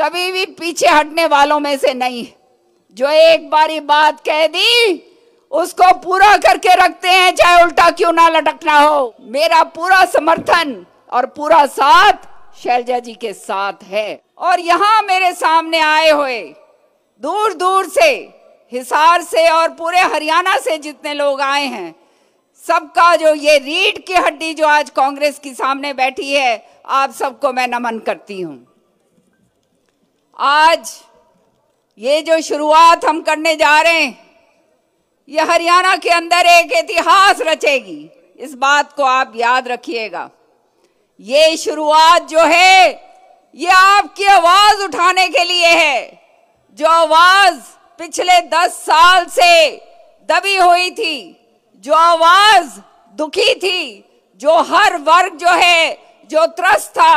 कभी भी पीछे हटने वालों में से नहीं जो एक बारी बात कह दी उसको पूरा करके रखते हैं चाहे उल्टा क्यों ना लटकना हो मेरा पूरा समर्थन और पूरा साथ शैलजा जी के साथ है और यहाँ मेरे सामने आए हुए दूर दूर से हिसार से और पूरे हरियाणा से जितने लोग आए हैं सबका जो ये रीढ़ की हड्डी जो आज कांग्रेस के सामने बैठी है आप सबको मैं नमन करती हूँ आज ये जो शुरुआत हम करने जा रहे हैं ये हरियाणा के अंदर एक इतिहास रचेगी इस बात को आप याद रखिएगा ये शुरुआत जो है ये आपकी आवाज उठाने के लिए है जो आवाज पिछले दस साल से दबी हुई थी जो आवाज दुखी थी जो हर वर्ग जो है जो त्रस्त था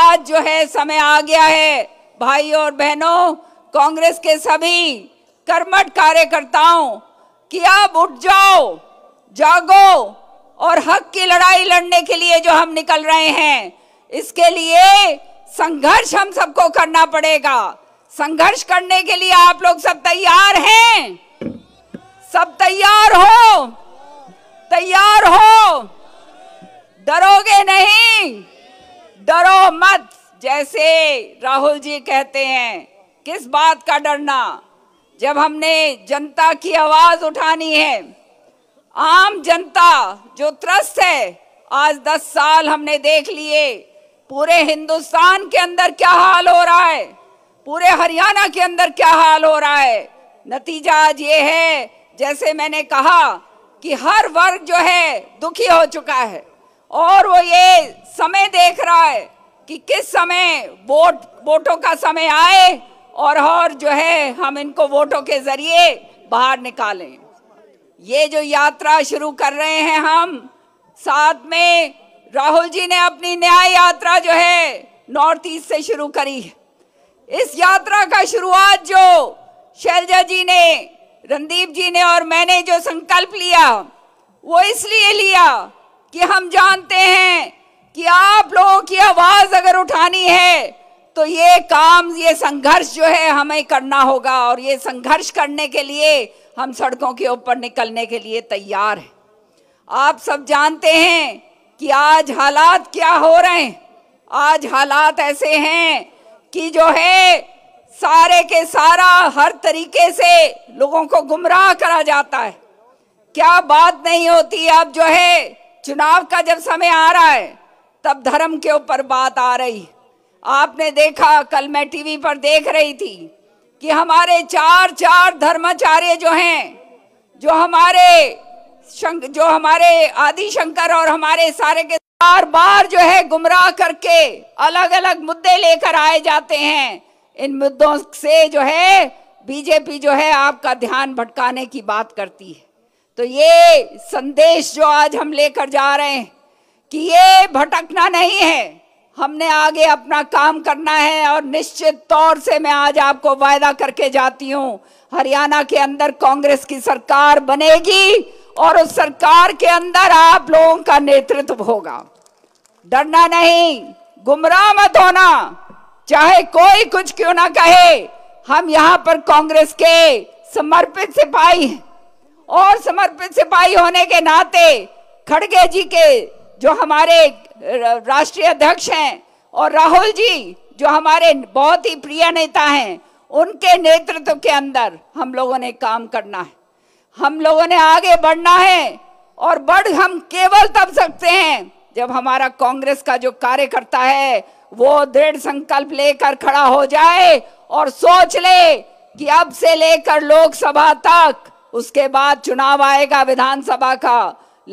आज जो है समय आ गया है भाई और बहनों कांग्रेस के सभी कर्मठ कार्यकर्ताओं कि आप उठ जाओ जागो और हक की लड़ाई लड़ने के लिए जो हम निकल रहे हैं इसके लिए संघर्ष हम सबको करना पड़ेगा संघर्ष करने के लिए आप लोग सब तैयार हैं सब तैयार हो तैयार हो डरोगे नहीं डरो मत जैसे राहुल जी कहते हैं किस बात का डरना जब हमने जनता की आवाज उठानी है आम जनता जो त्रस्त है आज 10 साल हमने देख लिए पूरे हिंदुस्तान के अंदर क्या हाल हो रहा है पूरे हरियाणा के अंदर क्या हाल हो रहा है नतीजा आज ये है जैसे मैंने कहा कि हर वर्ग जो है दुखी हो चुका है और वो ये समय देख रहा है कि किस समय वोट वोटों का समय आए और और जो है हम इनको वोटों के जरिए बाहर निकालें ये जो यात्रा शुरू कर रहे हैं हम साथ में राहुल जी ने अपनी न्याय यात्रा जो है नॉर्थ ईस्ट से शुरू करी है इस यात्रा का शुरुआत जो शैलजा जी ने रणदीप जी ने और मैंने जो संकल्प लिया वो इसलिए लिया कि हम जानते हैं कि आप लोगों की आवाज अगर उठानी है तो ये काम ये संघर्ष जो है हमें करना होगा और ये संघर्ष करने के लिए हम सड़कों के ऊपर निकलने के लिए तैयार हैं आप सब जानते हैं कि आज हालात क्या हो रहे हैं आज हालात ऐसे हैं कि जो है सारे के सारा हर तरीके से लोगों को गुमराह करा जाता है क्या बात नहीं होती अब जो है चुनाव का जब समय आ रहा है तब धर्म के ऊपर बात आ रही आपने देखा कल मैं टीवी पर देख रही थी कि हमारे चार चार धर्माचार्य जो हैं जो हमारे शंक, जो हमारे आदि शंकर और हमारे सारे के बार बार जो है गुमराह करके अलग अलग मुद्दे लेकर आए जाते हैं इन मुद्दों से जो है बीजेपी जो है आपका ध्यान भटकाने की बात करती है तो ये संदेश जो आज हम लेकर जा रहे हैं कि ये भटकना नहीं है हमने आगे अपना काम करना है और निश्चित तौर से मैं आज आपको वायदा करके जाती हूँ हरियाणा के अंदर कांग्रेस की सरकार बनेगी और उस सरकार के अंदर आप लोगों का नेतृत्व होगा डरना नहीं गुमराह मत होना चाहे कोई कुछ क्यों ना कहे हम यहाँ पर कांग्रेस के समर्पित सिपाही और समर्पित सिपाही होने के नाते खड़गे जी के जो हमारे राष्ट्रीय अध्यक्ष हैं और राहुल जी जो हमारे बहुत ही प्रिय नेता हैं उनके नेतृत्व के अंदर हम लोगों ने काम करना है हम लोगों ने आगे बढ़ना है और बढ़ हम केवल तब सकते हैं जब हमारा कांग्रेस का जो कार्यकर्ता है वो दृढ़ संकल्प लेकर खड़ा हो जाए और सोच ले कि अब से लेकर लोकसभा तक उसके बाद चुनाव आएगा विधानसभा का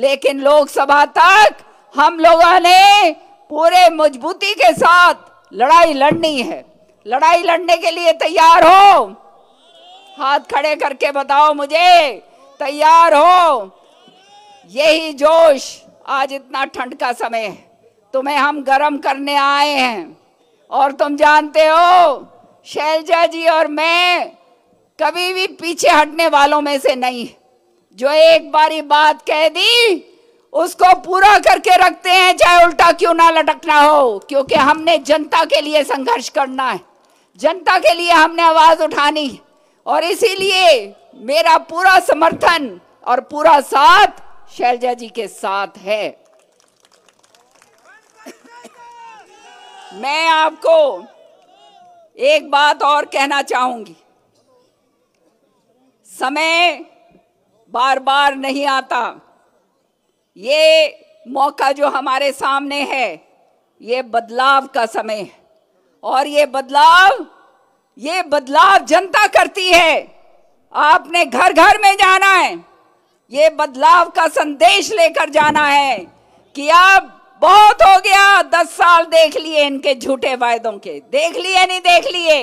लेकिन लोकसभा तक हम लोगों ने पूरे मजबूती के साथ लड़ाई लड़नी है लड़ाई लड़ने के लिए तैयार हो हाथ खड़े करके बताओ मुझे तैयार हो यही जोश आज इतना ठंड का समय है तुम्हें हम गर्म करने आए हैं और तुम जानते हो शैलजा जी और मैं कभी भी पीछे हटने वालों में से नहीं जो एक बारी बात कह दी उसको पूरा करके रखते हैं चाहे उल्टा क्यों ना लटकना हो क्योंकि हमने जनता के लिए संघर्ष करना है जनता के लिए हमने आवाज उठानी और इसीलिए मेरा पूरा समर्थन और पूरा साथ शैलजा जी के साथ है मैं आपको एक बात और कहना चाहूंगी समय बार बार नहीं आता ये मौका जो हमारे सामने है ये बदलाव का समय है और ये बदलाव ये बदलाव जनता करती है आपने घर घर में जाना है ये बदलाव का संदेश लेकर जाना है कि आप बहुत हो गया दस साल देख लिए इनके झूठे वायदों के देख लिए नहीं देख लिए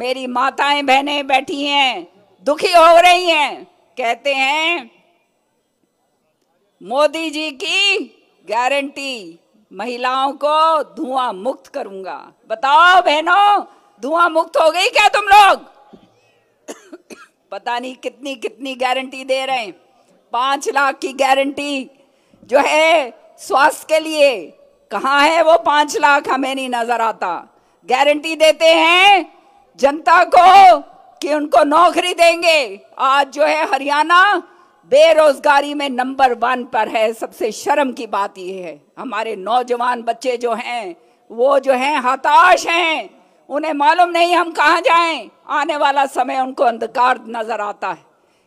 मेरी माताएं बहनें बैठी हैं दुखी हो रही हैं कहते हैं मोदी जी की गारंटी महिलाओं को धुआं मुक्त करूंगा बताओ बहनों धुआं मुक्त हो गई क्या तुम लोग पता नहीं कितनी कितनी गारंटी दे रहे हैं पांच लाख की गारंटी जो है स्वास्थ्य के लिए कहाँ है वो पांच लाख हमें नहीं नजर आता गारंटी देते हैं जनता को कि उनको नौकरी देंगे आज जो है हरियाणा बेरोजगारी में नंबर वन पर है सबसे शर्म की बात यह है हमारे नौजवान बच्चे जो हैं वो जो हैं हताश हैं उन्हें मालूम नहीं हम कहाँ जाएं आने वाला समय उनको अंधकार नजर आता है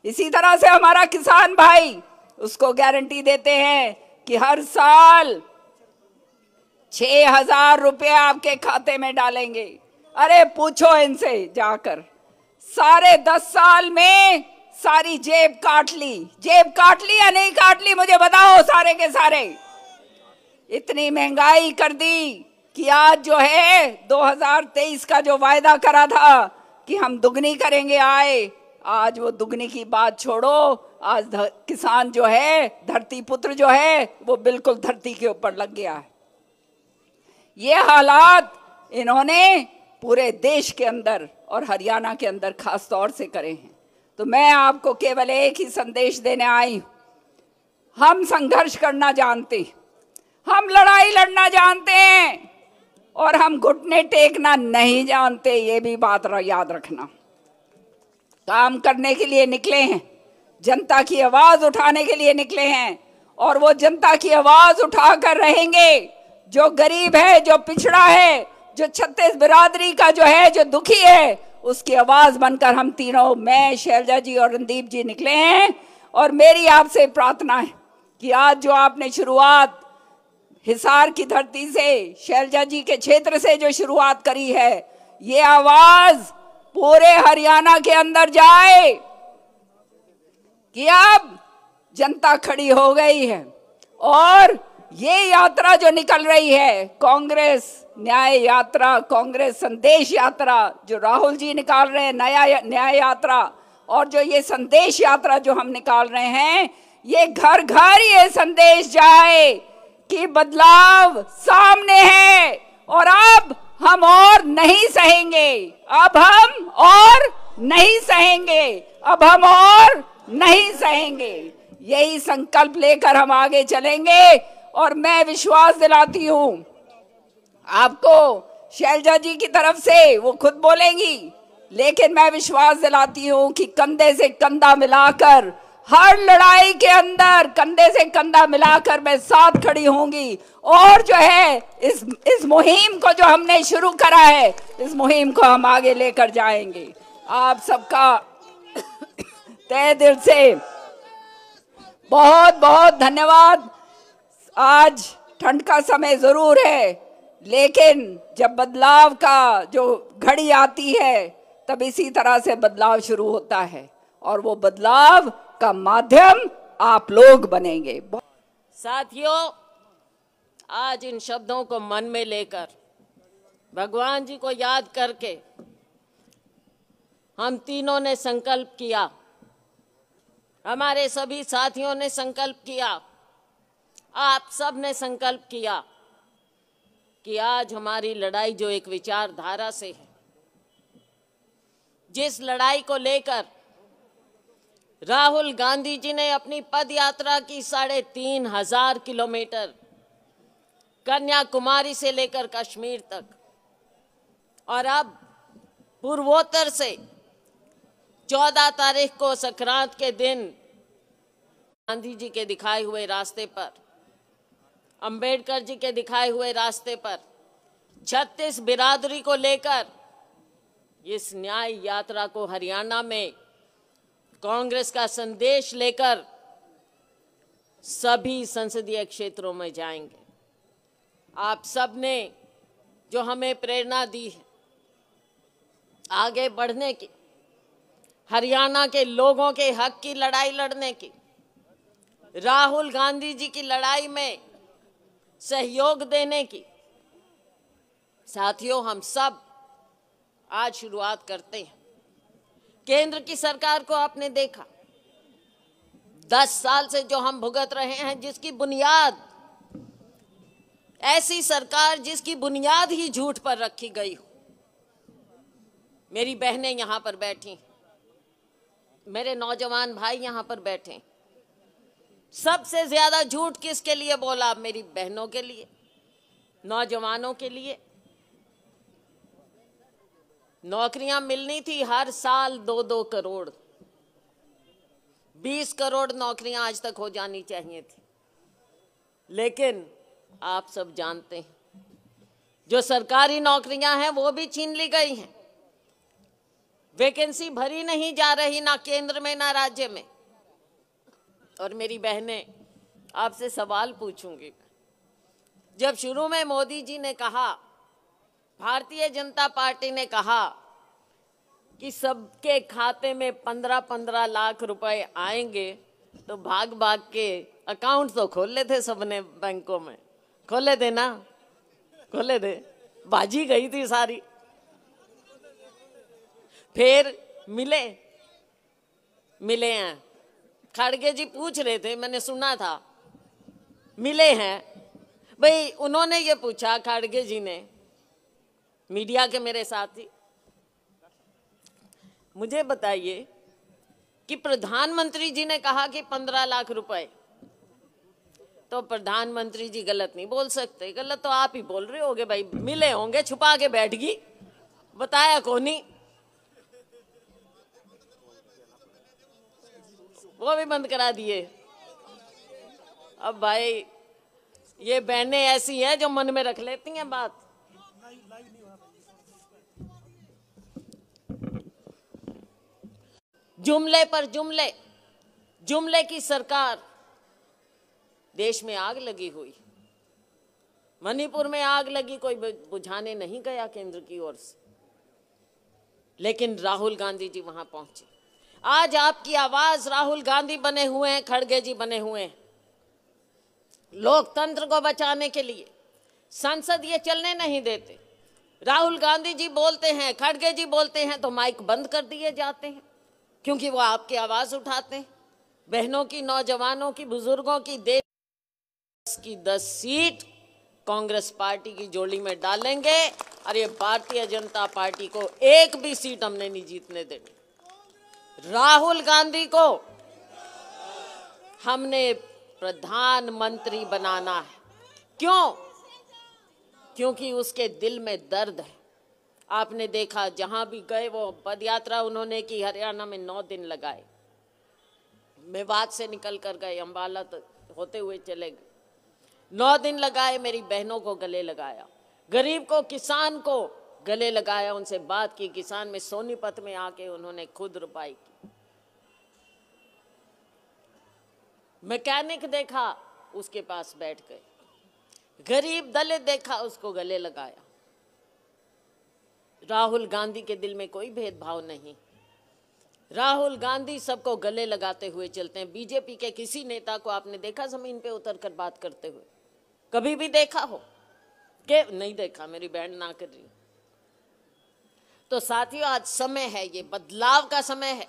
इसी तरह से हमारा किसान भाई उसको गारंटी देते हैं कि हर साल छ हजार रुपये आपके खाते में डालेंगे अरे पूछो इनसे जाकर सारे दस साल में सारी जेब काट ली जेब काट ली या नहीं काट ली मुझे बताओ सारे के सारे इतनी महंगाई कर दी कि आज जो है 2023 का जो वायदा करा था कि हम दुगनी करेंगे आए आज वो दुगनी की बात छोड़ो आज किसान जो है धरती पुत्र जो है वो बिल्कुल धरती के ऊपर लग गया है ये हालात इन्होंने पूरे देश के अंदर और हरियाणा के अंदर खास तौर से करे हैं तो मैं आपको केवल एक ही संदेश देने आई हम संघर्ष करना जानते हम लड़ाई लड़ना जानते हैं और हम घुटने टेकना नहीं जानते ये भी बात याद रखना काम करने के लिए निकले हैं जनता की आवाज उठाने के लिए निकले हैं और वो जनता की आवाज उठाकर रहेंगे जो गरीब है जो पिछड़ा है जो छत्तीस बिरादरी का जो है जो दुखी है उसकी आवाज़ बनकर हम तीनों मैं शैलजा जी और रणदीप जी निकले हैं और मेरी आपसे प्रार्थना है कि आज जो आपने शुरुआत हिसार की धरती से शैलजा जी के क्षेत्र से जो शुरुआत करी है ये आवाज पूरे हरियाणा के अंदर जाए कि अब जनता खड़ी हो गई है और ये यात्रा जो निकल रही है कांग्रेस न्याय यात्रा कांग्रेस संदेश यात्रा जो राहुल जी निकाल रहे हैं नया न्याय यात्रा और जो ये संदेश यात्रा जो हम निकाल रहे हैं ये घर घर ये संदेश जाए कि बदलाव सामने है और अब हम और नहीं सहेंगे अब हम और नहीं सहेंगे अब हम और नहीं सहेंगे यही संकल्प लेकर हम आगे चलेंगे और मैं विश्वास दिलाती हूँ आपको शैलजा जी की तरफ से वो खुद बोलेंगी लेकिन मैं विश्वास दिलाती हूँ कि कंधे से कंधा मिलाकर हर लड़ाई के अंदर कंधे से कंधा मिलाकर मैं साथ खड़ी होंगी और जो है इस इस मुहिम को जो हमने शुरू करा है इस मुहिम को हम आगे लेकर जाएंगे आप सबका तय दिल से बहुत बहुत धन्यवाद आज ठंड का समय जरूर है लेकिन जब बदलाव का जो घड़ी आती है तब इसी तरह से बदलाव शुरू होता है और वो बदलाव का माध्यम आप लोग बनेंगे साथियों आज इन शब्दों को मन में लेकर भगवान जी को याद करके हम तीनों ने संकल्प किया हमारे सभी साथियों ने संकल्प किया आप सब ने संकल्प किया कि आज हमारी लड़ाई जो एक विचारधारा से है जिस लड़ाई को लेकर राहुल गांधी जी ने अपनी पद यात्रा की साढ़े तीन हजार किलोमीटर कन्याकुमारी से लेकर कश्मीर तक और अब पूर्वोत्तर से चौदह तारीख को संक्रांत के दिन गांधी जी के दिखाए हुए रास्ते पर अंबेडकर जी के दिखाए हुए रास्ते पर छत्तीस बिरादरी को लेकर इस न्याय यात्रा को हरियाणा में कांग्रेस का संदेश लेकर सभी संसदीय क्षेत्रों में जाएंगे आप सब ने जो हमें प्रेरणा दी है आगे बढ़ने की हरियाणा के लोगों के हक की लड़ाई लड़ने की राहुल गांधी जी की लड़ाई में सहयोग देने की साथियों हम सब आज शुरुआत करते हैं केंद्र की सरकार को आपने देखा दस साल से जो हम भुगत रहे हैं जिसकी बुनियाद ऐसी सरकार जिसकी बुनियाद ही झूठ पर रखी गई हो मेरी बहनें यहां पर बैठी मेरे नौजवान भाई यहां पर बैठे सबसे ज़्यादा झूठ किसके लिए बोला आप मेरी बहनों के लिए नौजवानों के लिए नौकरियां मिलनी थी हर साल दो दो करोड़ बीस करोड़ नौकरियां आज तक हो जानी चाहिए थी लेकिन आप सब जानते हैं जो सरकारी नौकरियां हैं वो भी छीन ली गई हैं वैकेंसी भरी नहीं जा रही ना केंद्र में ना राज्य में और मेरी बहनें आपसे सवाल पूछूंगी जब शुरू में मोदी जी ने कहा भारतीय जनता पार्टी ने कहा कि सबके खाते में पंद्रह पंद्रह लाख रुपए आएंगे तो भाग भाग के अकाउंट तो खोले थे सबने बैंकों में खोले थे ना खोले थे बाजी गई थी सारी फिर मिले मिले हैं खड़गे जी पूछ रहे थे मैंने सुना था मिले हैं भाई उन्होंने ये पूछा खड़गे जी ने मीडिया के मेरे साथ ही मुझे बताइए कि प्रधानमंत्री जी ने कहा कि पंद्रह लाख रुपए तो प्रधानमंत्री जी गलत नहीं बोल सकते गलत तो आप ही बोल रहे होगे भाई मिले होंगे छुपा के बैठगी बताया कौन नहीं वो भी बंद करा दिए अब भाई ये बहनें ऐसी हैं जो मन में रख लेती हैं बात जुमले पर जुमले जुमले की सरकार देश में आग लगी हुई मणिपुर में आग लगी कोई बुझाने नहीं गया केंद्र की ओर से लेकिन राहुल गांधी जी वहां पहुंचे आज आपकी आवाज राहुल गांधी बने हुए हैं खड़गे जी बने हुए हैं लोकतंत्र को बचाने के लिए संसद ये चलने नहीं देते राहुल गांधी जी बोलते हैं खड़गे जी बोलते हैं तो माइक बंद कर दिए जाते हैं क्योंकि वो आपकी आवाज उठाते हैं बहनों की नौजवानों की बुजुर्गों की देश की दस सीट कांग्रेस पार्टी की जोड़ी में डालेंगे और ये भारतीय जनता पार्टी को एक भी सीट हमने नहीं जीतने देनी राहुल गांधी को हमने प्रधानमंत्री बनाना है क्यों क्योंकि उसके दिल में दर्द है आपने देखा जहां भी गए वो पद यात्रा उन्होंने की हरियाणा में नौ दिन लगाए मेवात से निकल कर गए अम्बाला तो होते हुए चले गए नौ दिन लगाए मेरी बहनों को गले लगाया गरीब को किसान को गले लगाया उनसे बात की किसान में सोनीपत में आके उन्होंने खुद रुपाई की मैकेनिक देखा उसके पास बैठ गए गरीब दलित देखा उसको गले लगाया राहुल गांधी के दिल में कोई भेदभाव नहीं राहुल गांधी सबको गले लगाते हुए चलते हैं बीजेपी के किसी नेता को आपने देखा जमीन पे उतर कर बात करते हुए कभी भी देखा हो के नहीं देखा मेरी बहन ना कर रही तो साथियों आज समय है ये बदलाव का समय है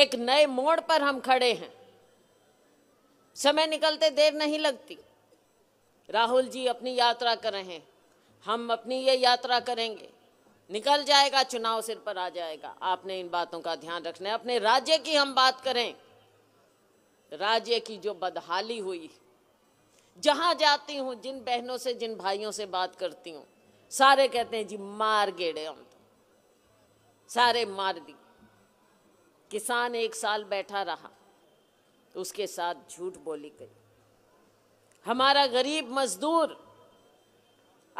एक नए मोड़ पर हम खड़े हैं समय निकलते देर नहीं लगती राहुल जी अपनी यात्रा कर रहे हैं हम अपनी ये यात्रा करेंगे निकल जाएगा चुनाव सिर पर आ जाएगा आपने इन बातों का ध्यान रखना है अपने राज्य की हम बात करें राज्य की जो बदहाली हुई जहां जाती हूं जिन बहनों से जिन भाइयों से बात करती हूं सारे कहते हैं जी मार गेड़े हम तो सारे मार दी किसान एक साल बैठा रहा तो उसके साथ झूठ बोली गई हमारा गरीब मजदूर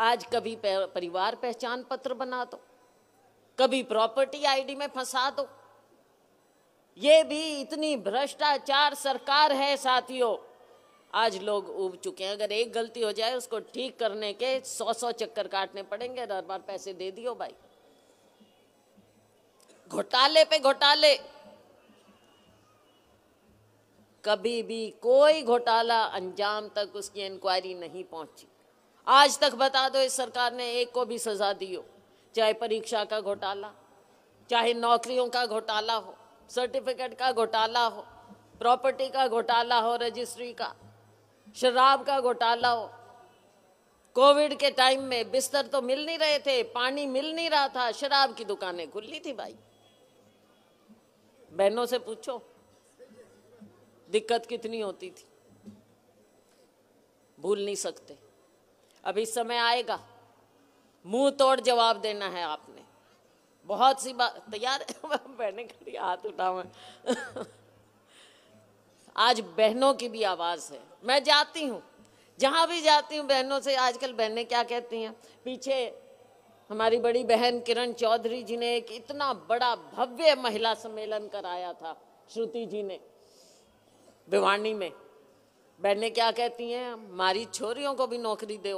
आज कभी परिवार पहचान पत्र बना दो कभी प्रॉपर्टी आईडी में फंसा दो ये भी इतनी भ्रष्टाचार सरकार है साथियों आज लोग उब चुके हैं अगर एक गलती हो जाए उसको ठीक करने के सौ सौ चक्कर काटने पड़ेंगे हर बार पैसे दे दियो भाई घोटाले पे घोटाले कभी भी कोई घोटाला अंजाम तक उसकी इंक्वायरी नहीं पहुंची आज तक बता दो इस सरकार ने एक को भी सजा दी हो चाहे परीक्षा का घोटाला चाहे नौकरियों का घोटाला हो सर्टिफिकेट का घोटाला हो प्रॉपर्टी का घोटाला हो रजिस्ट्री का शराब का घोटाला हो कोविड के टाइम में बिस्तर तो मिल नहीं रहे थे पानी मिल नहीं रहा था शराब की दुकानें खुली थी भाई बहनों से पूछो दिक्कत कितनी होती थी भूल नहीं सकते अब इस समय आएगा मुंह तोड़ जवाब देना है आपने बहुत सी बात तैयार बहने खड़ी हाथ उठाऊ आज बहनों की भी आवाज़ है मैं जाती हूँ जहाँ भी जाती हूँ बहनों से आजकल बहनें क्या कहती हैं पीछे हमारी बड़ी बहन किरण चौधरी जी ने एक इतना बड़ा भव्य महिला सम्मेलन कराया था श्रुति जी ने भिवानी में बहनें क्या कहती हैं हमारी छोरियों को भी नौकरी दो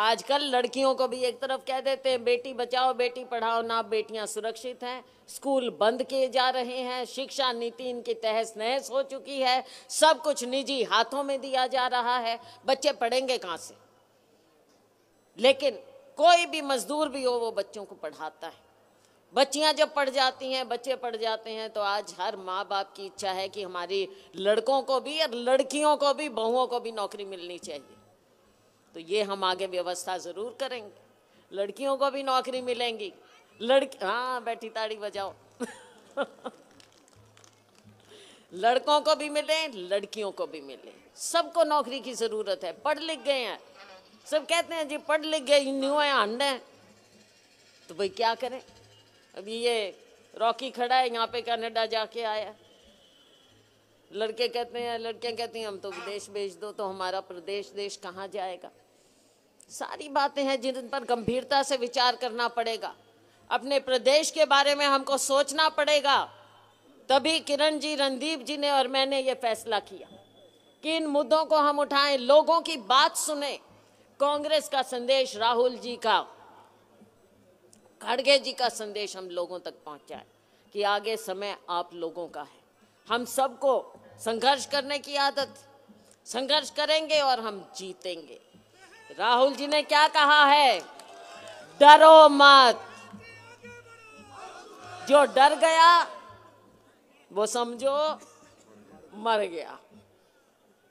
आजकल लड़कियों को भी एक तरफ कह देते हैं बेटी बचाओ बेटी पढ़ाओ ना बेटियां सुरक्षित हैं स्कूल बंद किए जा रहे हैं शिक्षा नीति इनकी तहस नहस हो चुकी है सब कुछ निजी हाथों में दिया जा रहा है बच्चे पढ़ेंगे कहाँ से लेकिन कोई भी मजदूर भी हो वो बच्चों को पढ़ाता है बच्चियां जब पढ़ जाती हैं बच्चे पढ़ जाते हैं तो आज हर माँ बाप की इच्छा है कि हमारी लड़कों को भी और लड़कियों को भी बहुओं को भी नौकरी मिलनी चाहिए तो ये हम आगे व्यवस्था ज़रूर करेंगे लड़कियों को भी नौकरी मिलेंगी लड़की हाँ बैठी ताड़ी बजाओ लड़कों को भी मिले लड़कियों को भी मिले सबको नौकरी की ज़रूरत है पढ़ लिख गए हैं सब कहते हैं जी पढ़ लिख गए न्यू है अंडे हैं तो भाई क्या करें अभी ये रॉकी खड़ा है यहाँ पे कनाडा जाके आया लड़के कहते हैं लड़कियां कहती हैं हम तो विदेश भेज दो तो हमारा प्रदेश देश कहाँ जाएगा सारी बातें हैं जिन पर गंभीरता से विचार करना पड़ेगा अपने प्रदेश के बारे में हमको सोचना पड़ेगा तभी किरण जी रणदीप जी ने और मैंने ये फैसला किया कि इन मुद्दों को हम उठाएं लोगों की बात सुने कांग्रेस का संदेश राहुल जी का खड़गे जी का संदेश हम लोगों तक पहुंचाए कि आगे समय आप लोगों का है हम सबको संघर्ष करने की आदत संघर्ष करेंगे और हम जीतेंगे राहुल जी ने क्या कहा है डरो मत जो डर गया वो समझो मर गया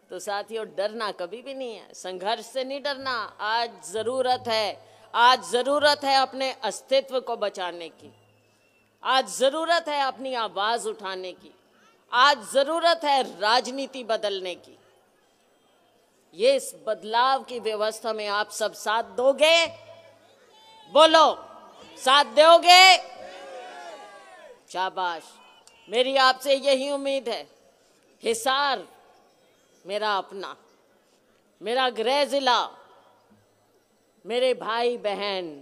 तो साथियों डरना कभी भी नहीं है संघर्ष से नहीं डरना आज जरूरत है आज जरूरत है अपने अस्तित्व को बचाने की आज जरूरत है अपनी आवाज उठाने की आज जरूरत है राजनीति बदलने की ये इस बदलाव की व्यवस्था में आप सब साथ दोगे बोलो साथ दोगे शाबाश मेरी आपसे यही उम्मीद है हिसार मेरा अपना मेरा गृह जिला मेरे भाई बहन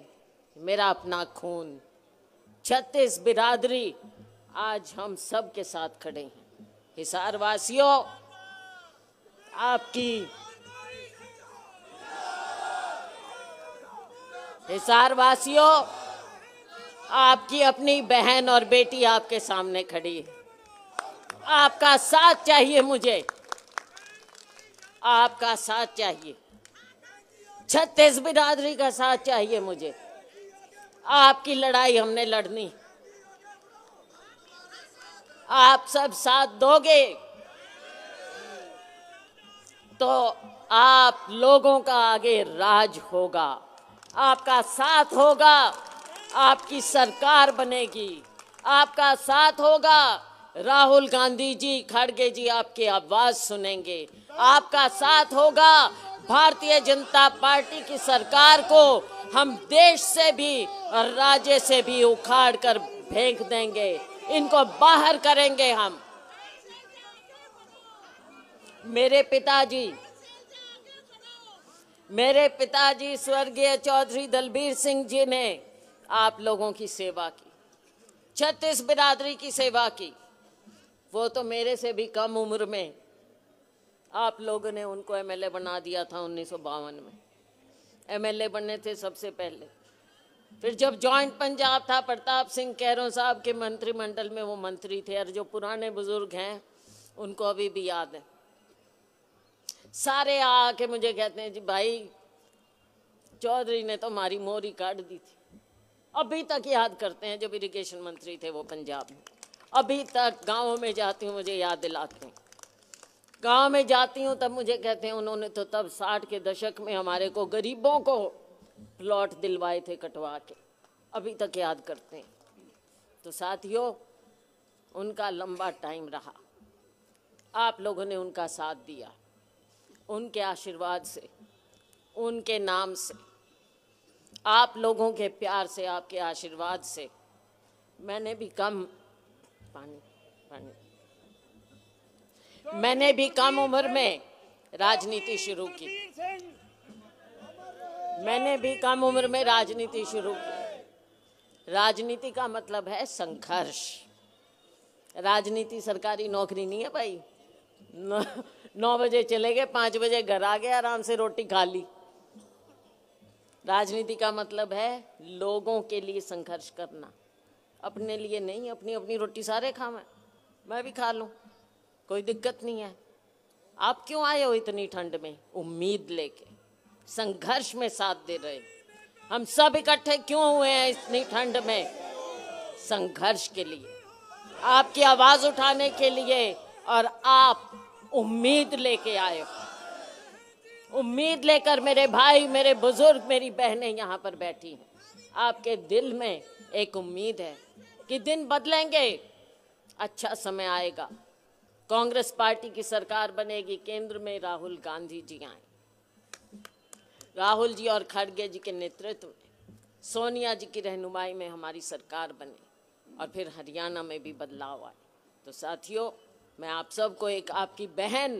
मेरा अपना खून छत्तीस बिरादरी आज हम सब के साथ खड़े हैं हिसार वासियों आपकी हिसार वासियों आपकी अपनी बहन और बेटी आपके सामने खड़ी है आपका साथ चाहिए मुझे आपका साथ चाहिए छत्तीस बिरादरी का साथ चाहिए मुझे आपकी लड़ाई हमने लड़नी आप सब साथ दोगे तो आप लोगों का आगे राज होगा आपका साथ होगा आपकी सरकार बनेगी आपका साथ होगा राहुल गांधी जी खड़गे जी आपकी आवाज सुनेंगे आपका साथ होगा भारतीय जनता पार्टी की सरकार को हम देश से भी और राज्य से भी उखाड़ कर फेंक देंगे इनको बाहर करेंगे हम मेरे पिताजी मेरे पिताजी स्वर्गीय चौधरी दलबीर सिंह जी ने आप लोगों की सेवा की छत्तीस बिरादरी की सेवा की वो तो मेरे से भी कम उम्र में आप लोगों ने उनको एमएलए बना दिया था उन्नीस में एमएलए बनने थे सबसे पहले फिर जब जॉइंट पंजाब था प्रताप सिंह कैरों साहब के मंत्रिमंडल में वो मंत्री थे और जो पुराने बुजुर्ग हैं उनको अभी भी याद है सारे आके मुझे कहते हैं जी भाई चौधरी ने तो हमारी मोरी काट दी थी अभी तक याद करते हैं जब इरिगेशन मंत्री थे वो पंजाब में अभी तक गाँव में जाती हूँ मुझे याद दिलाते हैं गाँव में जाती हूँ तब मुझे कहते हैं उन्होंने तो तब साठ के दशक में हमारे को गरीबों को प्लॉट दिलवाए थे कटवा के अभी तक याद करते हैं तो साथियों उनका लंबा टाइम रहा आप लोगों ने उनका साथ दिया उनके आशीर्वाद से उनके नाम से आप लोगों के प्यार से आपके आशीर्वाद से मैंने भी कम पानी पानी मैंने भी कम उम्र में राजनीति शुरू की मैंने भी कम उम्र में राजनीति शुरू की राजनीति का मतलब है संघर्ष राजनीति सरकारी नौकरी नहीं है भाई नौ बजे चले गए पाँच बजे घर आ गए आराम से रोटी खा ली राजनीति का मतलब है लोगों के लिए संघर्ष करना अपने लिए नहीं अपनी अपनी रोटी सारे खावें मैं भी खा लूँ कोई दिक्कत नहीं है आप क्यों आए हो इतनी ठंड में उम्मीद लेके संघर्ष में साथ दे रहे हम सब इकट्ठे क्यों हुए हैं इतनी ठंड में संघर्ष के लिए आपकी आवाज उठाने के लिए और आप उम्मीद लेके आए हो उम्मीद लेकर मेरे भाई मेरे बुजुर्ग मेरी बहनें यहाँ पर बैठी हैं आपके दिल में एक उम्मीद है कि दिन बदलेंगे अच्छा समय आएगा कांग्रेस पार्टी की सरकार बनेगी केंद्र में राहुल गांधी जी आए राहुल जी और खड़गे जी के नेतृत्व में सोनिया जी की रहनुमाई में हमारी सरकार बने और फिर हरियाणा में भी बदलाव आए तो साथियों मैं आप सबको एक आपकी बहन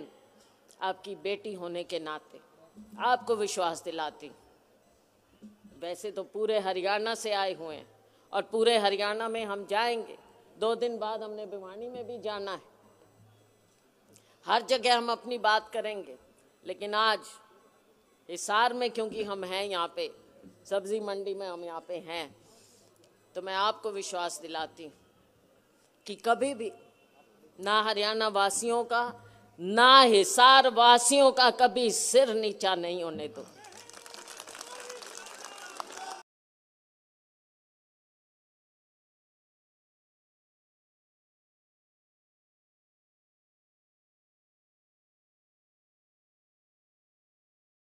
आपकी बेटी होने के नाते आपको विश्वास दिलाती वैसे तो पूरे हरियाणा से आए हुए हैं और पूरे हरियाणा में हम जाएंगे दो दिन बाद हमने भिवानी में भी जाना है हर जगह हम अपनी बात करेंगे लेकिन आज हिसार में क्योंकि हम हैं यहाँ पे सब्जी मंडी में हम यहाँ पे हैं तो मैं आपको विश्वास दिलाती हूँ कि कभी भी ना हरियाणा वासियों का ना हिसार वासियों का कभी सिर नीचा नहीं होने दो